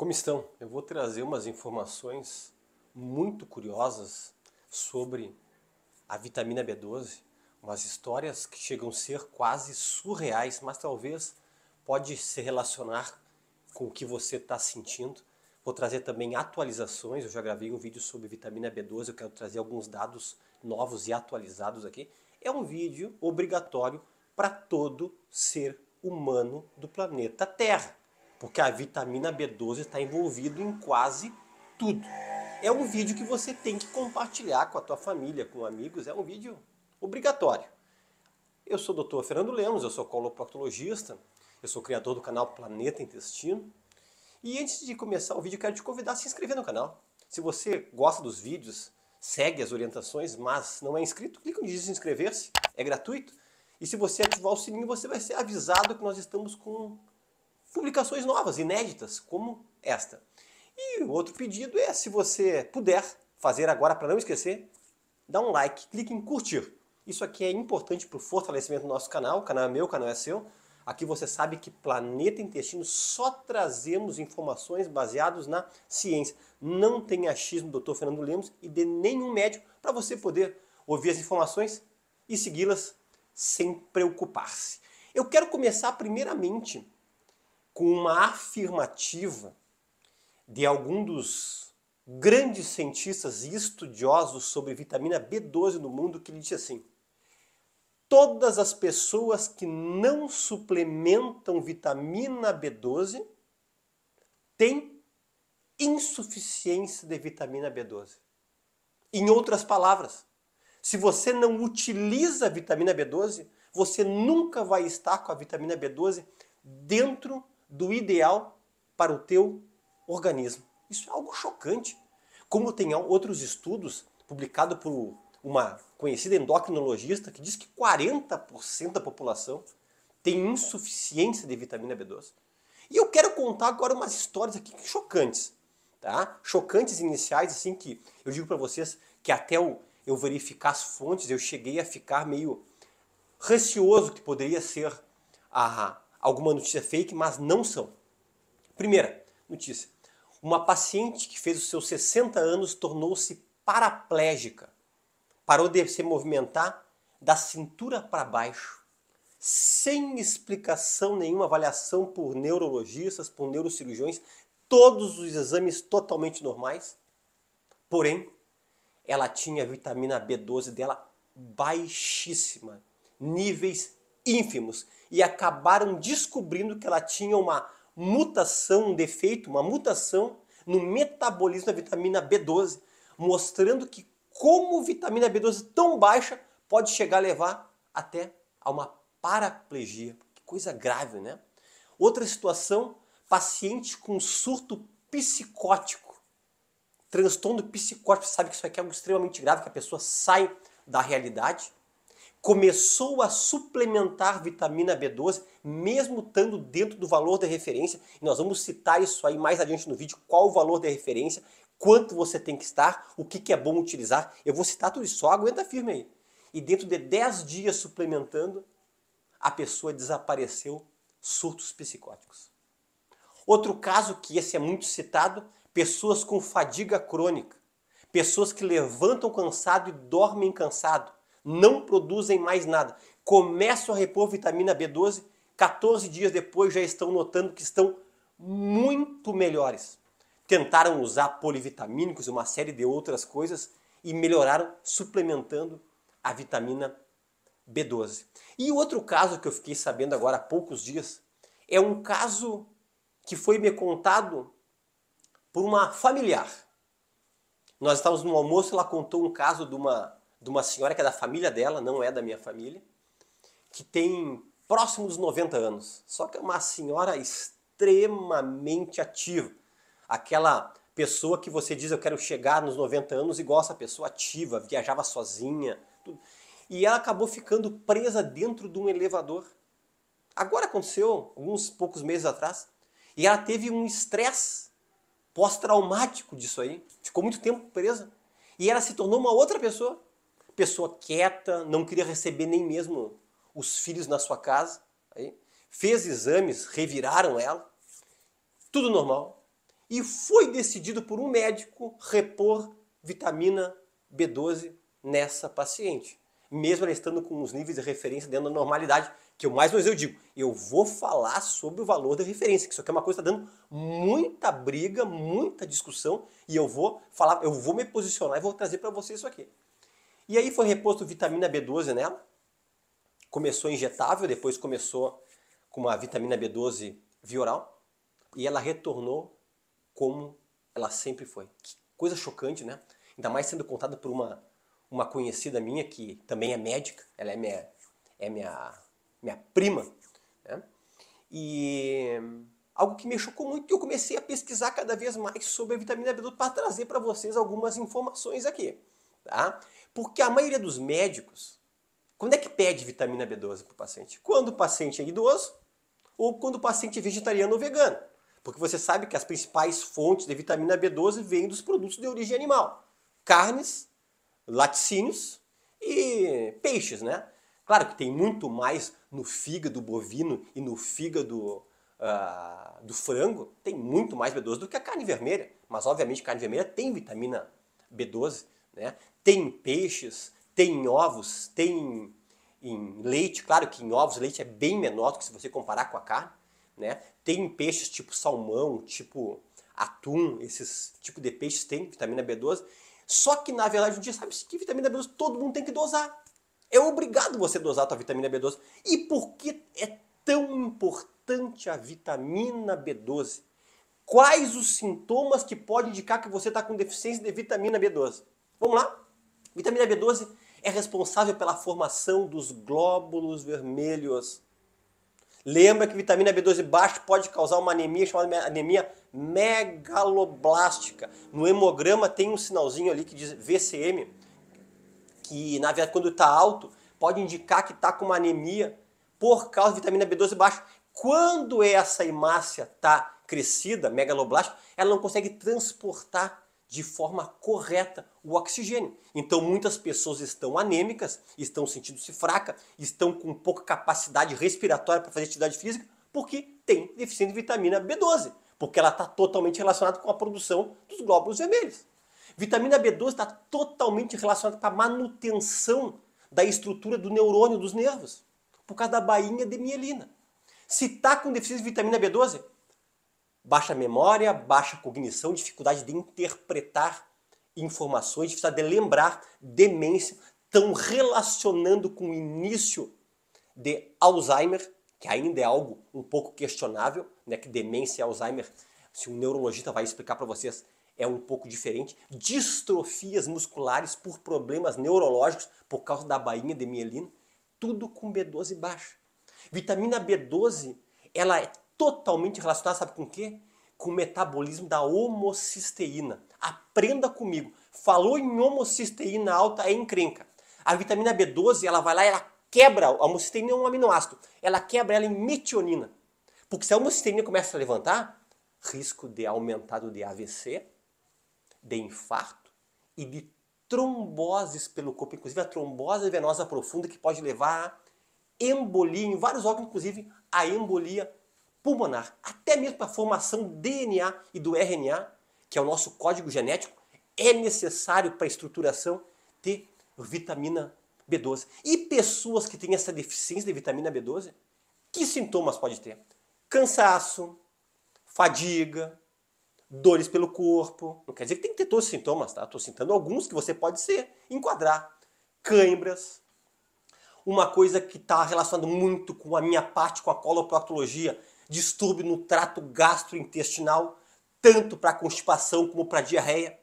Como estão? Eu vou trazer umas informações muito curiosas sobre a vitamina B12, umas histórias que chegam a ser quase surreais, mas talvez pode se relacionar com o que você está sentindo. Vou trazer também atualizações, eu já gravei um vídeo sobre vitamina B12, eu quero trazer alguns dados novos e atualizados aqui. É um vídeo obrigatório para todo ser humano do planeta Terra porque a vitamina B12 está envolvida em quase tudo. É um vídeo que você tem que compartilhar com a tua família, com amigos, é um vídeo obrigatório. Eu sou o Dr. Fernando Lemos, eu sou coloproctologista, eu sou criador do canal Planeta Intestino. E antes de começar o vídeo, quero te convidar a se inscrever no canal. Se você gosta dos vídeos, segue as orientações, mas não é inscrito, clica no inscrever-se, é gratuito. E se você ativar o sininho, você vai ser avisado que nós estamos com publicações novas, inéditas, como esta. E o outro pedido é, se você puder fazer agora para não esquecer, dá um like, clique em curtir. Isso aqui é importante para o fortalecimento do nosso canal, o canal é meu, o canal é seu. Aqui você sabe que Planeta Intestino só trazemos informações baseadas na ciência. Não tem achismo do Dr. Fernando Lemos e de nenhum médico para você poder ouvir as informações e segui-las sem preocupar-se. Eu quero começar primeiramente com uma afirmativa de algum dos grandes cientistas e estudiosos sobre vitamina B12 no mundo que ele diz assim: todas as pessoas que não suplementam vitamina B12 têm insuficiência de vitamina B12. Em outras palavras, se você não utiliza a vitamina B12, você nunca vai estar com a vitamina B12 dentro do ideal para o teu organismo. Isso é algo chocante. Como tem outros estudos publicados por uma conhecida endocrinologista que diz que 40% da população tem insuficiência de vitamina B12. E eu quero contar agora umas histórias aqui chocantes, tá? Chocantes iniciais, assim que eu digo para vocês que até eu, eu verificar as fontes eu cheguei a ficar meio receoso que poderia ser a, alguma notícia fake, mas não são. Primeira notícia: uma paciente que fez os seus 60 anos tornou-se paraplégica. Parou de se movimentar da cintura para baixo, sem explicação nenhuma, avaliação por neurologistas, por neurocirurgiões, todos os exames totalmente normais. Porém, ela tinha a vitamina B12 dela baixíssima, níveis ínfimos e acabaram descobrindo que ela tinha uma mutação, um defeito, uma mutação no metabolismo da vitamina B12, mostrando que como vitamina B12 tão baixa pode chegar a levar até a uma paraplegia. Que coisa grave, né? Outra situação, paciente com surto psicótico. Transtorno psicótico, sabe que isso aqui é algo extremamente grave, que a pessoa sai da realidade começou a suplementar vitamina B12, mesmo estando dentro do valor de referência. E nós vamos citar isso aí mais adiante no vídeo, qual o valor de referência, quanto você tem que estar, o que, que é bom utilizar. Eu vou citar tudo isso, só aguenta firme aí. E dentro de 10 dias suplementando, a pessoa desapareceu, surtos psicóticos. Outro caso que esse é muito citado, pessoas com fadiga crônica. Pessoas que levantam cansado e dormem cansado não produzem mais nada. Começam a repor vitamina B12, 14 dias depois já estão notando que estão muito melhores. Tentaram usar polivitamínicos e uma série de outras coisas e melhoraram suplementando a vitamina B12. E outro caso que eu fiquei sabendo agora há poucos dias é um caso que foi me contado por uma familiar. Nós estávamos no almoço, ela contou um caso de uma de uma senhora que é da família dela, não é da minha família, que tem próximo dos 90 anos. Só que é uma senhora extremamente ativa. Aquela pessoa que você diz eu quero chegar nos 90 anos igual essa pessoa ativa, viajava sozinha. Tudo. E ela acabou ficando presa dentro de um elevador. Agora aconteceu, alguns poucos meses atrás, e ela teve um estresse pós-traumático disso aí. Ficou muito tempo presa. E ela se tornou uma outra pessoa pessoa quieta, não queria receber nem mesmo os filhos na sua casa. Aí. Fez exames, reviraram ela, tudo normal. E foi decidido por um médico repor vitamina B12 nessa paciente, mesmo ela estando com os níveis de referência dentro da normalidade, que eu mais ou menos eu digo, eu vou falar sobre o valor da referência, que isso aqui é uma coisa que está dando muita briga, muita discussão, e eu vou falar, eu vou me posicionar e vou trazer para vocês isso aqui. E aí foi reposto vitamina B12 nela. Começou injetável, depois começou com uma vitamina B12 via oral. E ela retornou como ela sempre foi. Que coisa chocante, né? Ainda mais sendo contada por uma, uma conhecida minha que também é médica. Ela é minha, é minha, minha prima. Né? E algo que me chocou muito eu comecei a pesquisar cada vez mais sobre a vitamina B12 para trazer para vocês algumas informações aqui tá? Porque a maioria dos médicos, quando é que pede vitamina B12 para o paciente? Quando o paciente é idoso ou quando o paciente é vegetariano ou vegano. Porque você sabe que as principais fontes de vitamina B12 vêm dos produtos de origem animal. Carnes, laticínios e peixes, né? Claro que tem muito mais no fígado bovino e no fígado uh, do frango, tem muito mais B12 do que a carne vermelha. Mas obviamente carne vermelha tem vitamina B12, né? Tem peixes, tem ovos, tem em leite, claro que em ovos leite é bem menor do que se você comparar com a carne, né? Tem peixes tipo salmão, tipo atum, esses tipo de peixes tem vitamina B12. Só que na verdade um dia sabe que vitamina B12 todo mundo tem que dosar. É obrigado você dosar a tua vitamina B12. E por que é tão importante a vitamina B12? Quais os sintomas que pode indicar que você está com deficiência de vitamina B12? Vamos lá? Vitamina B12 é responsável pela formação dos glóbulos vermelhos. Lembra que vitamina B12 baixa pode causar uma anemia chamada anemia megaloblástica. No hemograma tem um sinalzinho ali que diz VCM, que na verdade quando está alto pode indicar que está com uma anemia por causa de vitamina B12 baixa. Quando essa hemácia está crescida, megaloblástica, ela não consegue transportar de forma correta o oxigênio. Então muitas pessoas estão anêmicas, estão sentindo-se fraca, estão com pouca capacidade respiratória para fazer atividade física, porque tem deficiência de vitamina B12, porque ela está totalmente relacionada com a produção dos glóbulos vermelhos. Vitamina B12 está totalmente relacionada com a manutenção da estrutura do neurônio dos nervos, por causa da bainha de mielina. Se está com deficiência de vitamina B12, baixa memória, baixa cognição, dificuldade de interpretar informações, dificuldade de lembrar, demência, estão relacionando com o início de Alzheimer, que ainda é algo um pouco questionável, né, que demência e Alzheimer, se um neurologista vai explicar para vocês, é um pouco diferente. Distrofias musculares por problemas neurológicos por causa da bainha de mielina, tudo com B12 baixa. Vitamina B12, ela é totalmente relacionado, sabe com o quê? Com o metabolismo da homocisteína. Aprenda comigo. Falou em homocisteína alta, é encrenca. A vitamina B12, ela vai lá e ela quebra, a homocisteína é um aminoácido, ela quebra ela em metionina. Porque se a homocisteína começa a levantar, risco de aumentado de AVC, de infarto e de tromboses pelo corpo, inclusive a trombose venosa profunda que pode levar a embolia em vários órgãos, inclusive a embolia pulmonar, até mesmo para a formação do DNA e do RNA, que é o nosso código genético, é necessário para a estruturação ter vitamina B12. E pessoas que têm essa deficiência de vitamina B12, que sintomas pode ter? Cansaço, fadiga, dores pelo corpo. Não quer dizer que tem que ter todos os sintomas, tá? Estou citando alguns que você pode ser, enquadrar. Cãibras. Uma coisa que está relacionada muito com a minha parte, com a coloproctologia, distúrbio no trato gastrointestinal, tanto para constipação como para diarreia.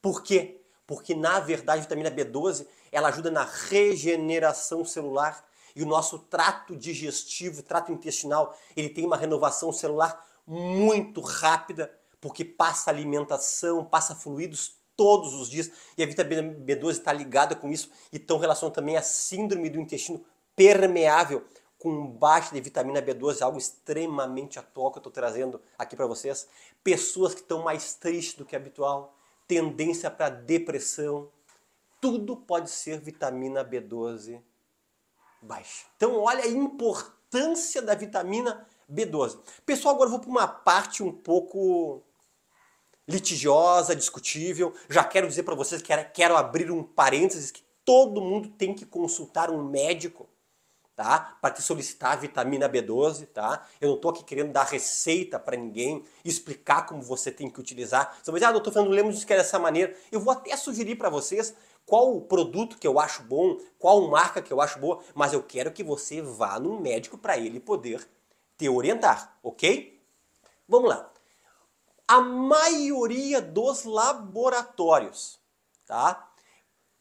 Por quê? Porque na verdade a vitamina B12 ela ajuda na regeneração celular e o nosso trato digestivo, trato intestinal, ele tem uma renovação celular muito rápida, porque passa alimentação, passa fluidos todos os dias e a vitamina B12 está ligada com isso e estão relação também à síndrome do intestino permeável, com baixa de vitamina B12, algo extremamente atual que eu estou trazendo aqui para vocês. Pessoas que estão mais tristes do que habitual, tendência para depressão, tudo pode ser vitamina B12 baixa. Então olha a importância da vitamina B12. Pessoal, agora eu vou para uma parte um pouco litigiosa, discutível. Já quero dizer para vocês que quero abrir um parênteses que todo mundo tem que consultar um médico tá? Para te solicitar vitamina B12, tá? Eu não estou aqui querendo dar receita para ninguém, explicar como você tem que utilizar. Você vai dizer, ah, doutor Fernando Lemos disse que era dessa maneira. Eu vou até sugerir para vocês qual o produto que eu acho bom, qual marca que eu acho boa, mas eu quero que você vá num médico para ele poder te orientar, ok? Vamos lá. A maioria dos laboratórios, tá?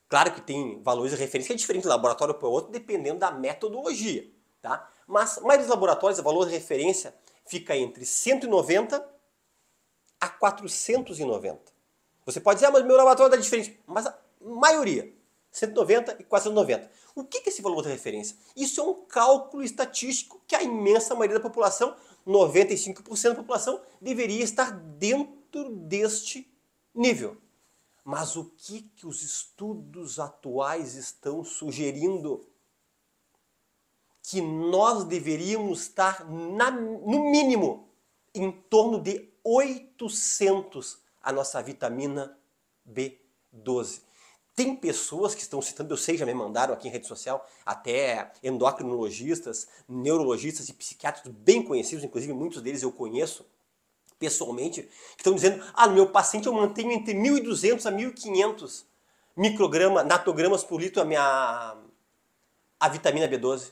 Claro que tem valores de referência que é diferente de laboratório para outro, dependendo da metodologia. Tá? Mas mais maioria dos laboratórios, o valor de referência fica entre 190 a 490. Você pode dizer, ah, mas meu laboratório dá tá diferente. Mas a maioria, 190 e 490. O que é esse valor de referência? Isso é um cálculo estatístico que a imensa maioria da população, 95% da população, deveria estar dentro deste nível. Mas o que, que os estudos atuais estão sugerindo? Que nós deveríamos estar, na, no mínimo, em torno de 800 a nossa vitamina B12. Tem pessoas que estão citando, eu sei, já me mandaram aqui em rede social, até endocrinologistas, neurologistas e psiquiatras bem conhecidos, inclusive muitos deles eu conheço, pessoalmente, que estão dizendo, ah, no meu paciente eu mantenho entre 1.200 a 1.500 microgramas, natogramas por litro a minha a vitamina B12.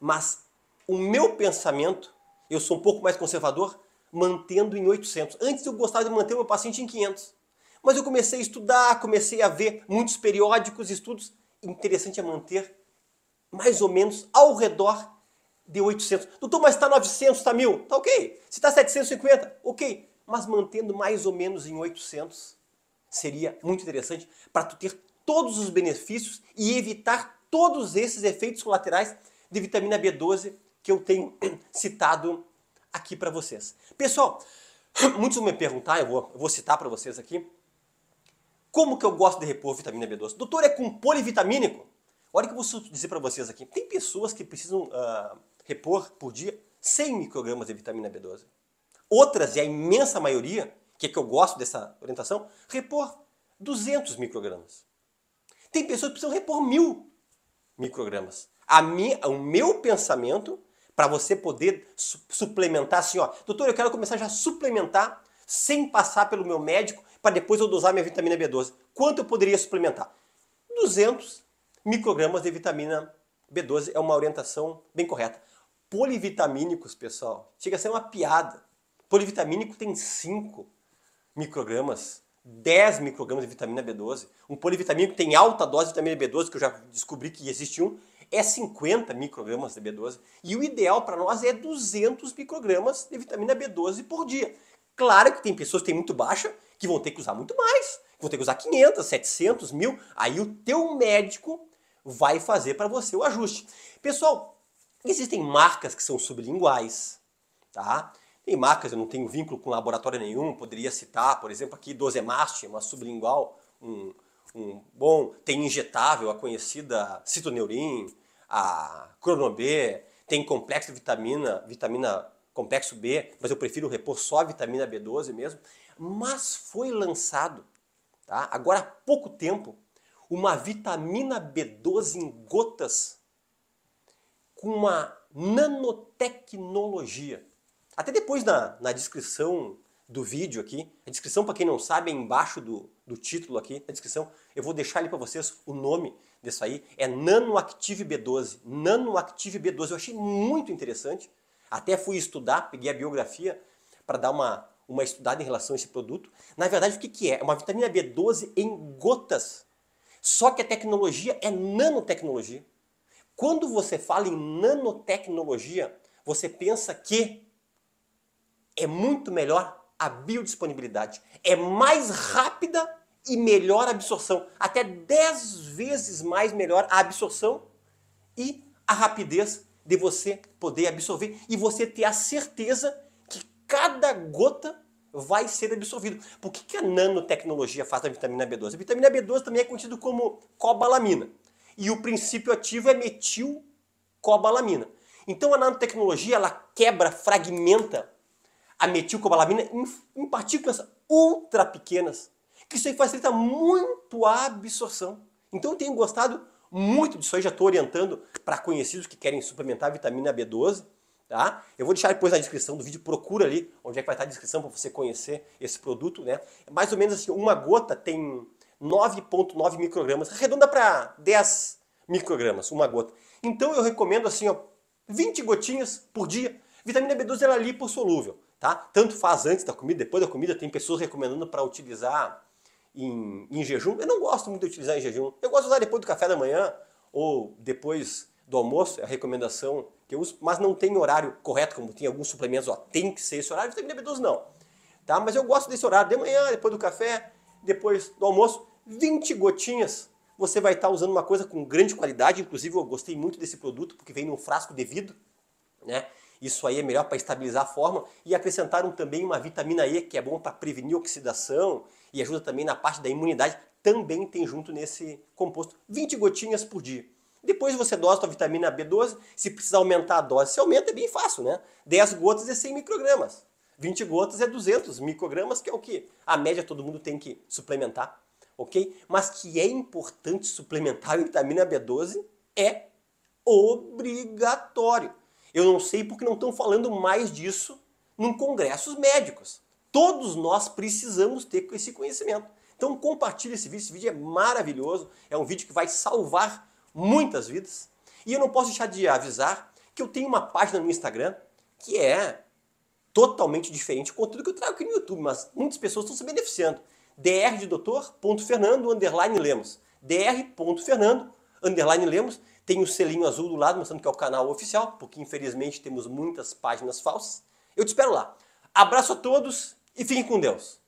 Mas o meu pensamento, eu sou um pouco mais conservador, mantendo em 800. Antes eu gostava de manter o meu paciente em 500. Mas eu comecei a estudar, comecei a ver muitos periódicos, estudos. Interessante é manter mais ou menos ao redor de 800. Doutor, mas está 900, está 1000. Está ok. Se está 750, ok. Mas mantendo mais ou menos em 800 seria muito interessante para tu ter todos os benefícios e evitar todos esses efeitos colaterais de vitamina B12 que eu tenho citado aqui para vocês. Pessoal, muitos vão me perguntar, eu vou, eu vou citar para vocês aqui, como que eu gosto de repor vitamina B12? Doutor, é com polivitamínico? Olha o que eu vou dizer para vocês aqui. Tem pessoas que precisam uh, repor por dia 100 microgramas de vitamina B12. Outras, e a imensa maioria, que é que eu gosto dessa orientação, repor 200 microgramas. Tem pessoas que precisam repor mil microgramas. A minha, o meu pensamento, para você poder su suplementar assim, ó, doutor, eu quero começar já a suplementar sem passar pelo meu médico para depois eu dosar minha vitamina B12. Quanto eu poderia suplementar? 200 microgramas de vitamina B12 é uma orientação bem correta polivitamínicos, pessoal. Chega a ser uma piada. Polivitamínico tem 5 microgramas, 10 microgramas de vitamina B12. Um polivitamínico tem alta dose de vitamina B12, que eu já descobri que existe um, é 50 microgramas de B12. E o ideal para nós é 200 microgramas de vitamina B12 por dia. Claro que tem pessoas que têm muito baixa, que vão ter que usar muito mais. Vão ter que usar 500, 700, 1000. Aí o teu médico vai fazer para você o ajuste. Pessoal, Existem marcas que são sublinguais, tá? Tem marcas, eu não tenho vínculo com laboratório nenhum, poderia citar, por exemplo, aqui Dozemast, uma sublingual, um, um bom, tem injetável, a conhecida Citoneurin, a Cronobê, tem complexo de vitamina, vitamina complexo B, mas eu prefiro repor só a vitamina B12 mesmo, mas foi lançado, tá? Agora há pouco tempo, uma vitamina B12 em gotas com uma nanotecnologia. Até depois na, na descrição do vídeo aqui, a descrição para quem não sabe é embaixo do, do título aqui, na descrição, eu vou deixar ali para vocês o nome disso aí, é Nanoactive B12. Nanoactive B12 eu achei muito interessante, até fui estudar, peguei a biografia para dar uma, uma estudada em relação a esse produto. Na verdade, o que, que é? É uma vitamina B12 em gotas, só que a tecnologia é nanotecnologia. Quando você fala em nanotecnologia, você pensa que é muito melhor a biodisponibilidade, é mais rápida e melhor a absorção, até 10 vezes mais melhor a absorção e a rapidez de você poder absorver e você ter a certeza que cada gota vai ser absorvido. Por que, que a nanotecnologia faz a vitamina B12? A vitamina B12 também é conhecida como cobalamina. E o princípio ativo é metilcobalamina Então a nanotecnologia ela quebra, fragmenta a metilcobalamina em, em partículas ultra pequenas, que isso aí facilita muito a absorção. Então eu tenho gostado muito disso aí, já estou orientando para conhecidos que querem suplementar vitamina B12. Tá? Eu vou deixar depois na descrição do vídeo, procura ali onde é que vai estar a descrição para você conhecer esse produto. Né? Mais ou menos assim, uma gota tem 9,9 microgramas. Arredonda para 10 microgramas, uma gota. Então eu recomendo assim, ó, 20 gotinhas por dia. Vitamina B12 ela é lipossolúvel, tá? Tanto faz antes da comida, depois da comida. Tem pessoas recomendando para utilizar em, em jejum. Eu não gosto muito de utilizar em jejum. Eu gosto de usar depois do café da manhã ou depois do almoço, é a recomendação que eu uso, mas não tem horário correto, como tem alguns suplementos, ó, tem que ser esse horário, vitamina B12 não. Tá? Mas eu gosto desse horário, de manhã, depois do café, depois do almoço, 20 gotinhas. Você vai estar tá usando uma coisa com grande qualidade, inclusive eu gostei muito desse produto porque vem num frasco devido, né? Isso aí é melhor para estabilizar a forma e acrescentaram também uma vitamina E que é bom para prevenir oxidação e ajuda também na parte da imunidade, também tem junto nesse composto 20 gotinhas por dia. Depois você dosa a vitamina B12, se precisar aumentar a dose, se aumenta, é bem fácil, né? 10 gotas de 100 microgramas. 20 gotas é 200 microgramas, que é o que a média todo mundo tem que suplementar, ok? Mas que é importante suplementar a vitamina B12 é obrigatório. Eu não sei porque não estão falando mais disso em congressos médicos. Todos nós precisamos ter esse conhecimento. Então compartilhe esse vídeo, esse vídeo é maravilhoso, é um vídeo que vai salvar muitas vidas. E eu não posso deixar de avisar que eu tenho uma página no Instagram que é totalmente diferente do conteúdo que eu trago aqui no YouTube, mas muitas pessoas estão se beneficiando. Dr de doutor, ponto Fernando, underline Lemos. Dr. Ponto Fernando, underline Lemos. Tem o um selinho azul do lado, mostrando que é o canal oficial, porque infelizmente temos muitas páginas falsas. Eu te espero lá. Abraço a todos e fiquem com Deus.